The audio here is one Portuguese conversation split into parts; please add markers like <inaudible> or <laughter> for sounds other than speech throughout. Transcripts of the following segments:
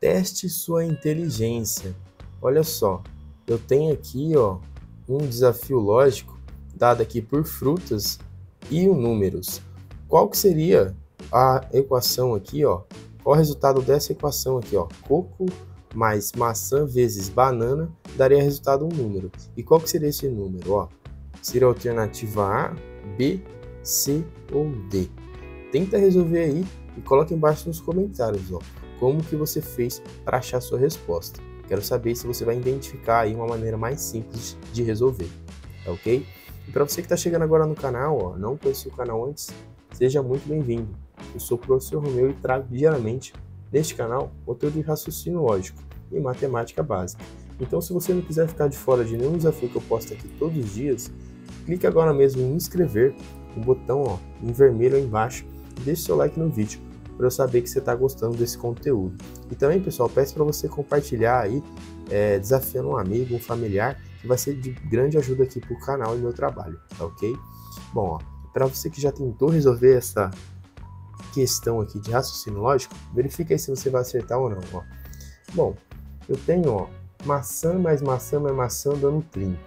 teste sua inteligência. Olha só, eu tenho aqui ó, um desafio lógico dado aqui por frutas e o números. Qual que seria a equação aqui, ó? Qual o resultado dessa equação aqui, ó? Coco mais maçã vezes banana daria resultado um número. E qual que seria esse número, ó? Seria a alternativa A, B, C ou D. Tenta resolver aí e coloca embaixo nos comentários, ó como que você fez para achar sua resposta. Quero saber se você vai identificar aí uma maneira mais simples de resolver, tá ok? E para você que está chegando agora no canal, ó, não conhecia o canal antes, seja muito bem-vindo. Eu sou o professor Romeu e trago diariamente neste canal conteúdo de raciocínio lógico e matemática básica. Então, se você não quiser ficar de fora de nenhum desafio que eu posto aqui todos os dias, clique agora mesmo em inscrever, o botão ó, em vermelho aí embaixo, e deixe seu like no vídeo para eu saber que você está gostando desse conteúdo. E também, pessoal, peço para você compartilhar aí, é, desafiando um amigo, um familiar, que vai ser de grande ajuda aqui para o canal e meu trabalho, tá ok? Bom, para você que já tentou resolver essa questão aqui de raciocínio lógico, verifique aí se você vai acertar ou não, ó. Bom, eu tenho, ó, maçã mais maçã mais maçã dando 30.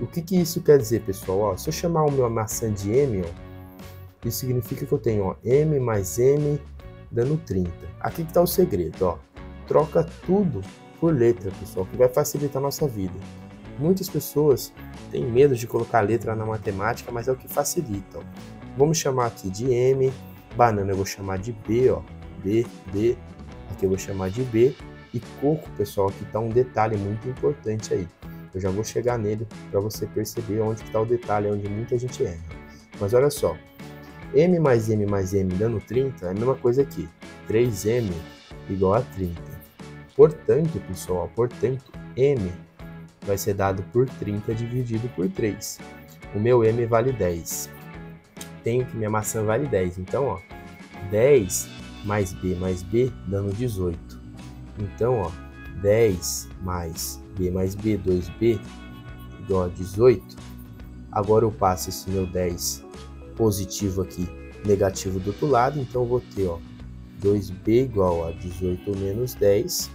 O que, que isso quer dizer, pessoal? Ó, se eu chamar o meu maçã de M, ó, isso significa que eu tenho ó, M mais M dando 30. Aqui que está o segredo, ó. Troca tudo por letra, pessoal, que vai facilitar a nossa vida. Muitas pessoas têm medo de colocar letra na matemática, mas é o que facilita. Ó. Vamos chamar aqui de M, banana eu vou chamar de B, ó, B, B, aqui eu vou chamar de B, e coco, pessoal, aqui está um detalhe muito importante aí. Eu já vou chegar nele para você perceber onde está o detalhe, onde muita gente erra. Mas olha só, m mais m mais m dando 30 é a mesma coisa aqui. 3m igual a 30. Portanto, pessoal, portanto, m vai ser dado por 30 dividido por 3. O meu m vale 10. Tenho que minha maçã vale 10. Então, ó, 10 mais b mais b dando 18. Então, ó, 10 mais b mais b, 2b, igual a 18. Agora eu passo esse meu 10 positivo aqui, negativo do outro lado, então vou ter ó, 2b igual a 18 menos 10.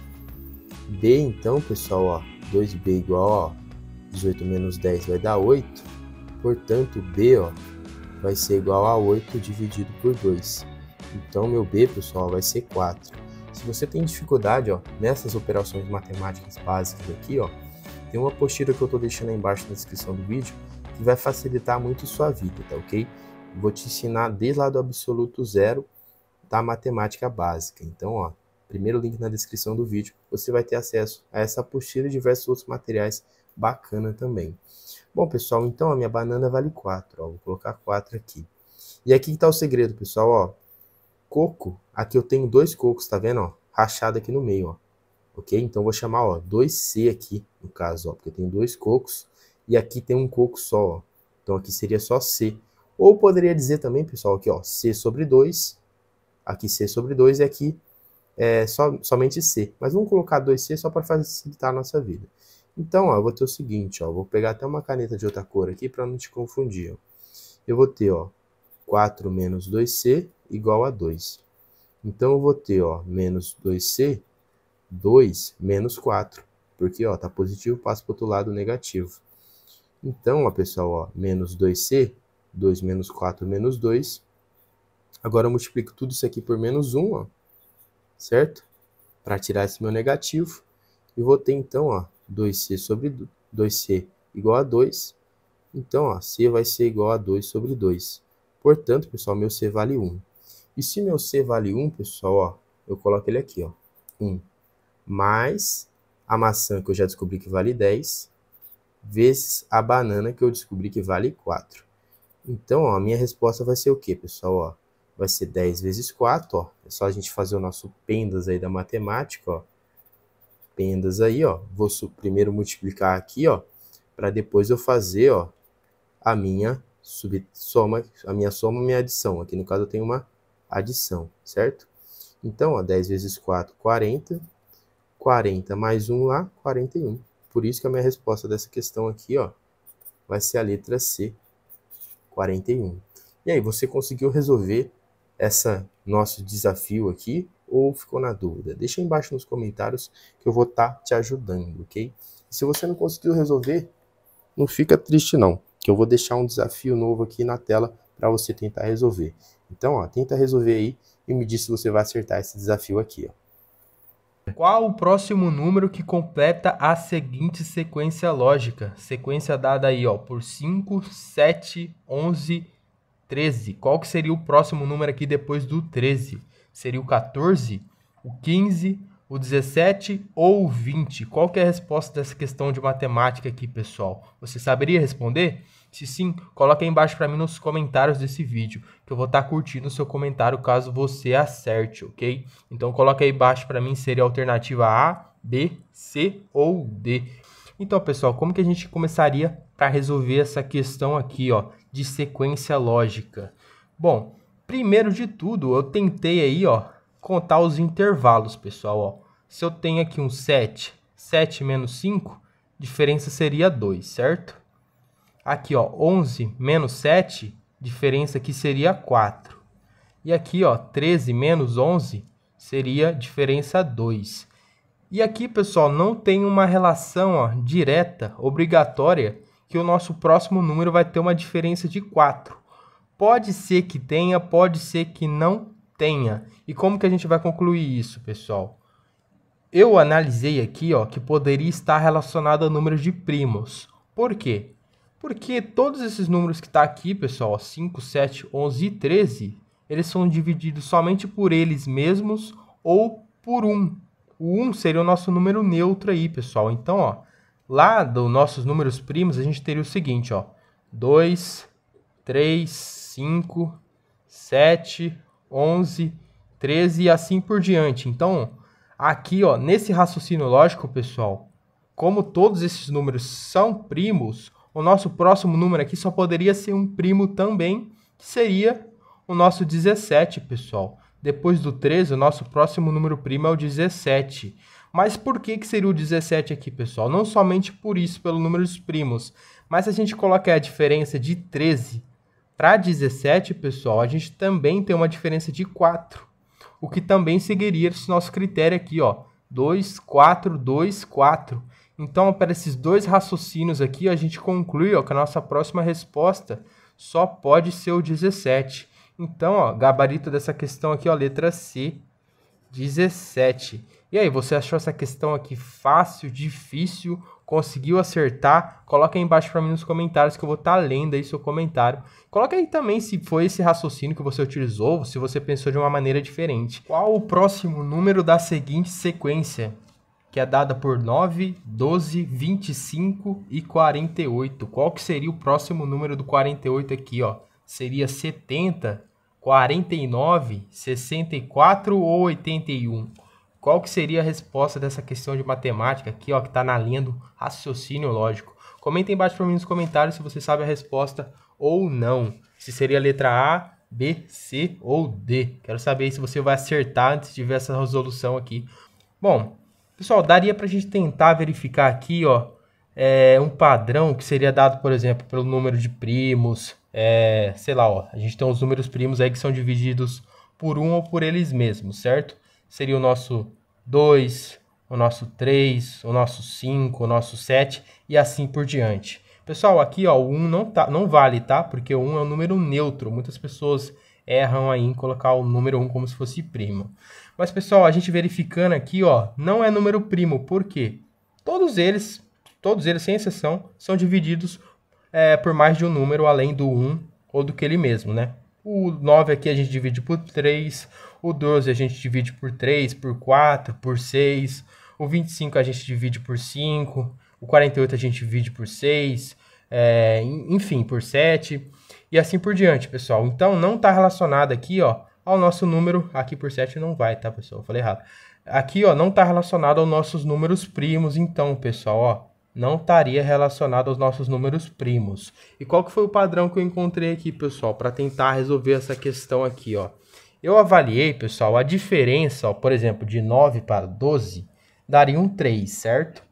b então, pessoal, ó, 2b igual a 18 menos 10 vai dar 8. Portanto, b ó, vai ser igual a 8 dividido por 2. Então, meu b, pessoal, vai ser 4. Se você tem dificuldade ó, nessas operações matemáticas básicas aqui, ó, tem uma apostila que eu estou deixando aí embaixo na descrição do vídeo que vai facilitar muito sua vida, tá ok? Vou te ensinar desde lá do absoluto zero da matemática básica. Então, ó, primeiro link na descrição do vídeo, você vai ter acesso a essa apostila e diversos outros materiais bacana também. Bom, pessoal, então a minha banana vale 4, ó, vou colocar 4 aqui. E aqui está o segredo, pessoal, ó. Coco, aqui eu tenho dois cocos, tá vendo, ó? Rachado aqui no meio, ó. OK? Então vou chamar, ó, 2C aqui, no caso, ó, porque tem dois cocos e aqui tem um coco só, ó. Então aqui seria só C. Ou poderia dizer também, pessoal, aqui ó, C sobre 2, aqui C sobre 2 e é aqui é, so, somente C. Mas vamos colocar 2C só para facilitar a nossa vida. Então, ó, eu vou ter o seguinte, ó, vou pegar até uma caneta de outra cor aqui para não te confundir. Ó. Eu vou ter ó, 4 menos 2C igual a 2. Então, eu vou ter ó, menos 2C, 2 menos 4. Porque está positivo, passa para o outro lado negativo. Então, ó, pessoal, ó, menos 2C 2 menos 4 menos 2. Agora eu multiplico tudo isso aqui por menos 1, ó, certo? Para tirar esse meu negativo. E vou ter então ó, 2c sobre 2c igual a 2. Então, ó, c vai ser igual a 2 sobre 2. Portanto, pessoal, meu c vale 1. E se meu c vale 1, pessoal, ó, eu coloco ele aqui, ó, 1. Mais a maçã que eu já descobri que vale 10, vezes a banana que eu descobri que vale 4. Então, ó, a minha resposta vai ser o quê, pessoal? Ó, vai ser 10 vezes 4, ó. É só a gente fazer o nosso pendas aí da matemática, ó. Pendas aí, ó. Vou primeiro multiplicar aqui, ó, para depois eu fazer, ó, a minha soma, a minha soma, minha adição. Aqui no caso eu tenho uma adição, certo? Então, ó, 10 vezes 4, 40. 40 mais 1 lá, 41. Por isso que a minha resposta dessa questão aqui, ó, vai ser a letra C, 41. E aí, você conseguiu resolver essa nosso desafio aqui ou ficou na dúvida? Deixa embaixo nos comentários que eu vou estar tá te ajudando, ok? Se você não conseguiu resolver, não fica triste não, que eu vou deixar um desafio novo aqui na tela para você tentar resolver. Então, ó, tenta resolver aí e me diz se você vai acertar esse desafio aqui, ó. Qual o próximo número que completa a seguinte sequência lógica? Sequência dada aí, ó, por 5, 7, 11, 13. Qual que seria o próximo número aqui depois do 13? Seria o 14, o 15, o 17 ou o 20? Qual que é a resposta dessa questão de matemática aqui, pessoal? Você saberia responder? Se sim, coloque aí embaixo para mim nos comentários desse vídeo, que eu vou estar tá curtindo o seu comentário caso você acerte, ok? Então coloque aí embaixo para mim seria a alternativa A, B, C ou D. Então, pessoal, como que a gente começaria para resolver essa questão aqui, ó, de sequência lógica? Bom, primeiro de tudo, eu tentei aí, ó, contar os intervalos, pessoal, ó. Se eu tenho aqui um 7, 7 menos 5, diferença seria 2, certo? Aqui, ó, 11 menos 7, diferença que seria 4. E aqui, ó, 13 menos 11 seria diferença 2. E aqui, pessoal, não tem uma relação ó, direta, obrigatória, que o nosso próximo número vai ter uma diferença de 4. Pode ser que tenha, pode ser que não tenha. E como que a gente vai concluir isso, pessoal? Eu analisei aqui ó, que poderia estar relacionado a números de primos. Por quê? Porque todos esses números que está aqui, pessoal, 5, 7, 11 e 13, eles são divididos somente por eles mesmos ou por 1. O 1 seria o nosso número neutro aí, pessoal. Então, ó, lá dos nossos números primos, a gente teria o seguinte, ó. 2, 3, 5, 7, 11, 13 e assim por diante. Então, aqui, ó, nesse raciocínio lógico, pessoal, como todos esses números são primos, o nosso próximo número aqui só poderia ser um primo também, que seria o nosso 17, pessoal. Depois do 13, o nosso próximo número primo é o 17. Mas por que, que seria o 17 aqui, pessoal? Não somente por isso, pelo número dos primos, mas se a gente colocar a diferença de 13 para 17, pessoal, a gente também tem uma diferença de 4, o que também seguiria esse nosso critério aqui, ó, 2, 4, 2, 4. Então, para esses dois raciocínios aqui, a gente conclui ó, que a nossa próxima resposta só pode ser o 17. Então, ó, gabarito dessa questão aqui, ó, letra C, 17. E aí, você achou essa questão aqui fácil, difícil? Conseguiu acertar? Coloca aí embaixo para mim nos comentários que eu vou estar tá lendo aí seu comentário. Coloca aí também se foi esse raciocínio que você utilizou, se você pensou de uma maneira diferente. Qual o próximo número da seguinte sequência? que é dada por 9, 12, 25 e 48. Qual que seria o próximo número do 48 aqui, ó? Seria 70, 49, 64 ou 81? Qual que seria a resposta dessa questão de matemática aqui, ó, que está na linha do raciocínio lógico? Comenta embaixo para mim nos comentários se você sabe a resposta ou não. Se seria a letra A, B, C ou D. Quero saber se você vai acertar antes de ver essa resolução aqui. Bom, Pessoal, daria para a gente tentar verificar aqui, ó, é, um padrão que seria dado, por exemplo, pelo número de primos, é, sei lá, ó, a gente tem os números primos aí que são divididos por um ou por eles mesmos, certo? Seria o nosso 2, o nosso 3, o nosso 5, o nosso 7 e assim por diante. Pessoal, aqui ó, o 1 não, tá, não vale, tá? Porque o 1 é um número neutro. Muitas pessoas erram aí em colocar o número 1 como se fosse primo. Mas, pessoal, a gente verificando aqui, ó, não é número primo, por quê? Todos eles, todos eles, sem exceção, são divididos é, por mais de um número além do 1 ou do que ele mesmo, né? O 9 aqui a gente divide por 3, o 12 a gente divide por 3, por 4, por 6, o 25 a gente divide por 5, o 48 a gente divide por 6, é, enfim, por 7 e assim por diante, pessoal. Então, não está relacionado aqui, ó, ao nosso número, aqui por 7 não vai, tá, pessoal? Eu falei errado. Aqui, ó, não está relacionado aos nossos números primos, então, pessoal, ó, não estaria relacionado aos nossos números primos. E qual que foi o padrão que eu encontrei aqui, pessoal, para tentar resolver essa questão aqui, ó? Eu avaliei, pessoal, a diferença, ó, por exemplo, de 9 para 12, daria um 3, certo?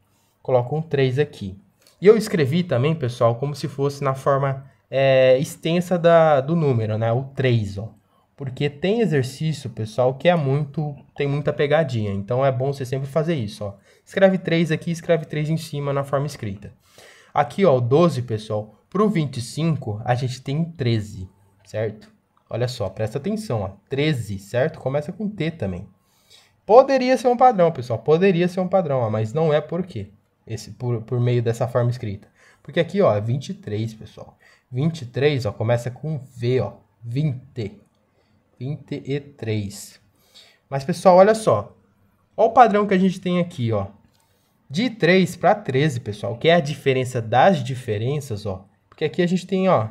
Coloco um 3 aqui. E eu escrevi também, pessoal, como se fosse na forma é, extensa da, do número, né? O 3, ó. Porque tem exercício, pessoal, que é muito. tem muita pegadinha. Então é bom você sempre fazer isso, ó. Escreve 3 aqui, escreve 3 em cima na forma escrita. Aqui, ó, o 12, pessoal. Pro 25, a gente tem 13, certo? Olha só, presta atenção, ó. 13, certo? Começa com T também. Poderia ser um padrão, pessoal. Poderia ser um padrão, ó, mas não é por quê? Esse, por, por meio dessa forma escrita. Porque aqui, ó, é 23, pessoal. 23, ó, começa com V, ó. 20. 23. Mas, pessoal, olha só. Olha o padrão que a gente tem aqui, ó. De 3 para 13, pessoal, que é a diferença das diferenças, ó. Porque aqui a gente tem, ó,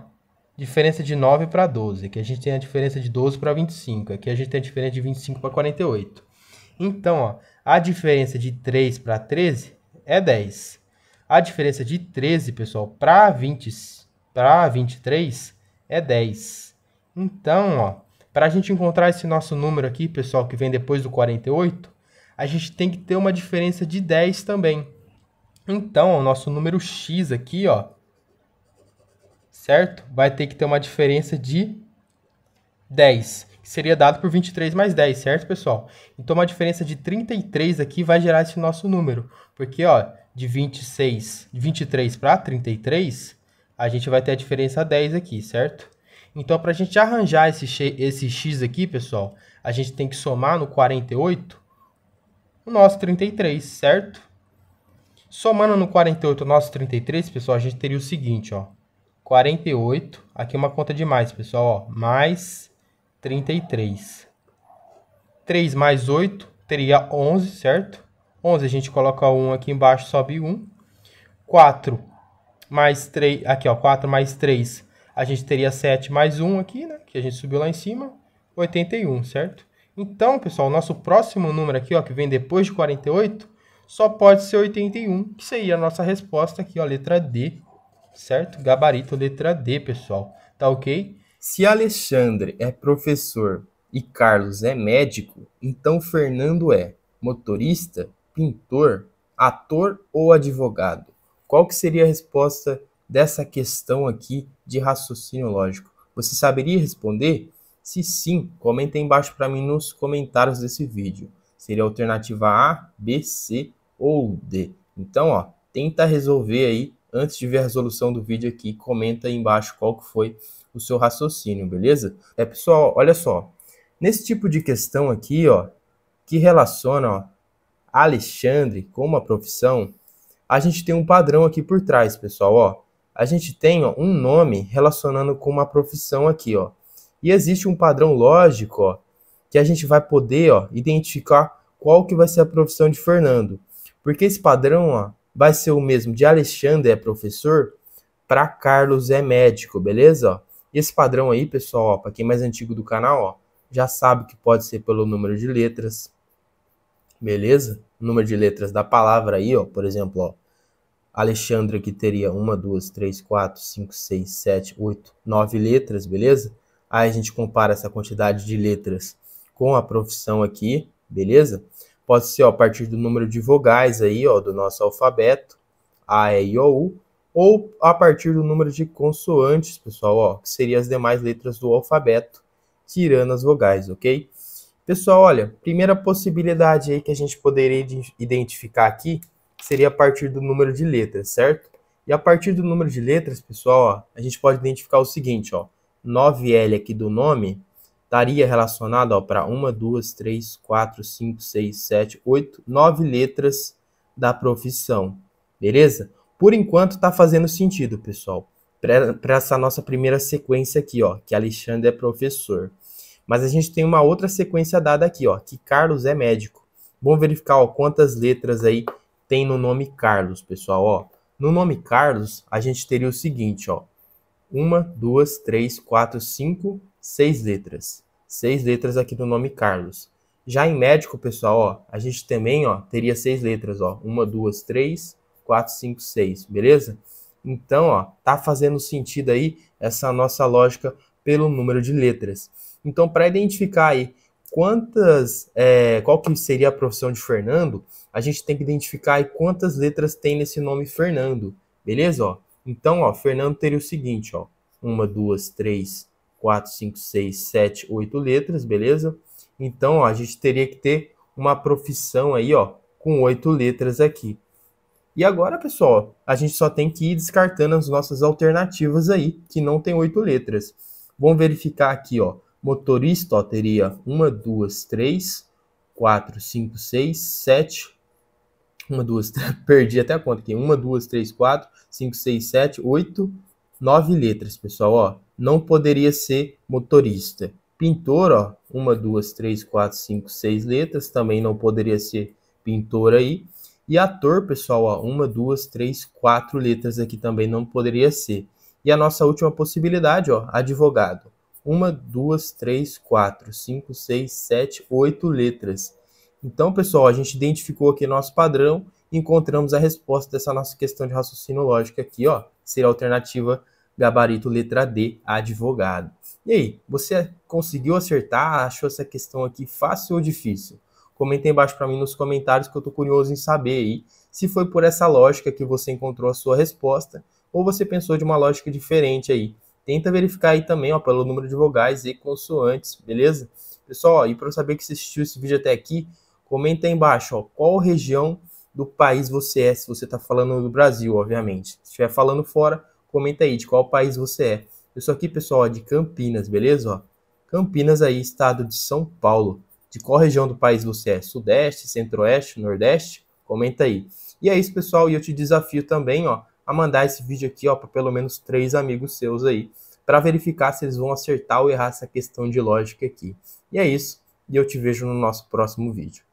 diferença de 9 para 12. Aqui a gente tem a diferença de 12 para 25. Aqui a gente tem a diferença de 25 para 48. Então, ó, a diferença de 3 para 13 é 10. A diferença de 13, pessoal, para 20 para 23 é 10. Então, ó, para a gente encontrar esse nosso número aqui, pessoal, que vem depois do 48, a gente tem que ter uma diferença de 10 também. Então, o nosso número x aqui, ó, certo? Vai ter que ter uma diferença de 10, que seria dado por 23 mais 10, certo, pessoal? Então, uma diferença de 33 aqui vai gerar esse nosso número, porque, ó, de 26, 23 para 33, a gente vai ter a diferença 10 aqui, certo? Então, para a gente arranjar esse, esse x aqui, pessoal, a gente tem que somar no 48 o nosso 33, certo? Somando no 48 o nosso 33, pessoal, a gente teria o seguinte, ó. 48, aqui é uma conta de mais, pessoal, ó, mais 33. 3 mais 8 teria 11, certo? 11, a gente coloca 1 aqui embaixo, sobe 1. 4 mais 3, aqui ó, 4 mais 3, a gente teria 7 mais 1 aqui, né? Que a gente subiu lá em cima, 81, certo? Então, pessoal, o nosso próximo número aqui, ó, que vem depois de 48, só pode ser 81, que seria a nossa resposta aqui, ó, letra D, certo? Gabarito, letra D, pessoal, tá ok? Se Alexandre é professor e Carlos é médico, então Fernando é motorista pintor, ator ou advogado? Qual que seria a resposta dessa questão aqui de raciocínio lógico? Você saberia responder? Se sim, comenta aí embaixo para mim nos comentários desse vídeo. Seria alternativa A, B, C ou D? Então, ó, tenta resolver aí antes de ver a resolução do vídeo aqui, comenta aí embaixo qual que foi o seu raciocínio, beleza? É, pessoal, olha só. Nesse tipo de questão aqui, ó, que relaciona, ó, Alexandre como a profissão, a gente tem um padrão aqui por trás, pessoal, ó. A gente tem ó, um nome relacionando com uma profissão aqui, ó. E existe um padrão lógico, ó, que a gente vai poder, ó, identificar qual que vai ser a profissão de Fernando. Porque esse padrão, ó, vai ser o mesmo de Alexandre é professor para Carlos é médico, beleza? Esse padrão aí, pessoal, para quem é mais antigo do canal, ó, já sabe que pode ser pelo número de letras, beleza? O número de letras da palavra aí, ó, por exemplo, ó, Alexandre aqui teria uma, duas, três, quatro, cinco, seis, sete, oito, nove letras, beleza? Aí a gente compara essa quantidade de letras com a profissão aqui, beleza? Pode ser ó, a partir do número de vogais aí, ó, do nosso alfabeto, A, E, I, O, U, ou a partir do número de consoantes, pessoal, ó, que seriam as demais letras do alfabeto, tirando as vogais, ok? Pessoal, olha, primeira possibilidade aí que a gente poderia identificar aqui seria a partir do número de letras, certo? E a partir do número de letras, pessoal, ó, a gente pode identificar o seguinte, ó, 9L aqui do nome estaria relacionado para 1, 2, 3, 4, 5, 6, 7, 8, 9 letras da profissão, beleza? Por enquanto está fazendo sentido, pessoal, para essa nossa primeira sequência aqui, ó, que Alexandre é professor. Mas a gente tem uma outra sequência dada aqui, ó, que Carlos é médico. Vamos verificar ó, quantas letras aí tem no nome Carlos, pessoal. Ó, no nome Carlos, a gente teria o seguinte, ó. Uma, duas, três, quatro, cinco, seis letras. Seis letras aqui no nome Carlos. Já em médico, pessoal, ó, a gente também ó, teria seis letras, ó. Uma, duas, três, quatro, cinco, seis, beleza? Então, ó, tá fazendo sentido aí essa nossa lógica pelo número de letras. Então, para identificar aí quantas, é, qual que seria a profissão de Fernando, a gente tem que identificar aí quantas letras tem nesse nome Fernando, beleza? Ó, então, ó, Fernando teria o seguinte, ó, uma, duas, três, quatro, cinco, seis, sete, oito letras, beleza? Então, ó, a gente teria que ter uma profissão aí, ó, com oito letras aqui. E agora, pessoal, a gente só tem que ir descartando as nossas alternativas aí, que não tem oito letras. Vamos verificar aqui, ó, motorista ó, teria uma, duas, três, quatro, cinco, seis, sete, uma, duas, <laughs> perdi até a conta aqui, uma, duas, três, quatro, cinco, seis, sete, oito, nove letras, pessoal, ó, não poderia ser motorista. Pintor, ó, uma, duas, três, quatro, cinco, seis letras, também não poderia ser pintor aí. E ator, pessoal, ó, uma, duas, três, quatro letras aqui também não poderia ser. E a nossa última possibilidade, ó, advogado uma, duas, três, quatro, cinco, seis, sete, oito letras. Então, pessoal, a gente identificou aqui nosso padrão e encontramos a resposta dessa nossa questão de raciocínio lógico aqui, ó. Seria a alternativa gabarito letra D, advogado. E aí, você conseguiu acertar? Achou essa questão aqui fácil ou difícil? Comenta embaixo para mim nos comentários que eu tô curioso em saber aí se foi por essa lógica que você encontrou a sua resposta ou você pensou de uma lógica diferente aí Tenta verificar aí também, ó, pelo número de vogais e consoantes, beleza? Pessoal, ó, e para eu saber que você assistiu esse vídeo até aqui, comenta aí embaixo, ó, qual região do país você é, se você está falando do Brasil, obviamente. Se estiver falando fora, comenta aí de qual país você é. Eu sou aqui, pessoal, ó, de Campinas, beleza? Ó, Campinas aí, estado de São Paulo. De qual região do país você é? Sudeste, Centro-Oeste, Nordeste? Comenta aí. E é isso, pessoal, e eu te desafio também, ó, a mandar esse vídeo aqui, ó, para pelo menos três amigos seus aí, para verificar se eles vão acertar ou errar essa questão de lógica aqui. E é isso, e eu te vejo no nosso próximo vídeo.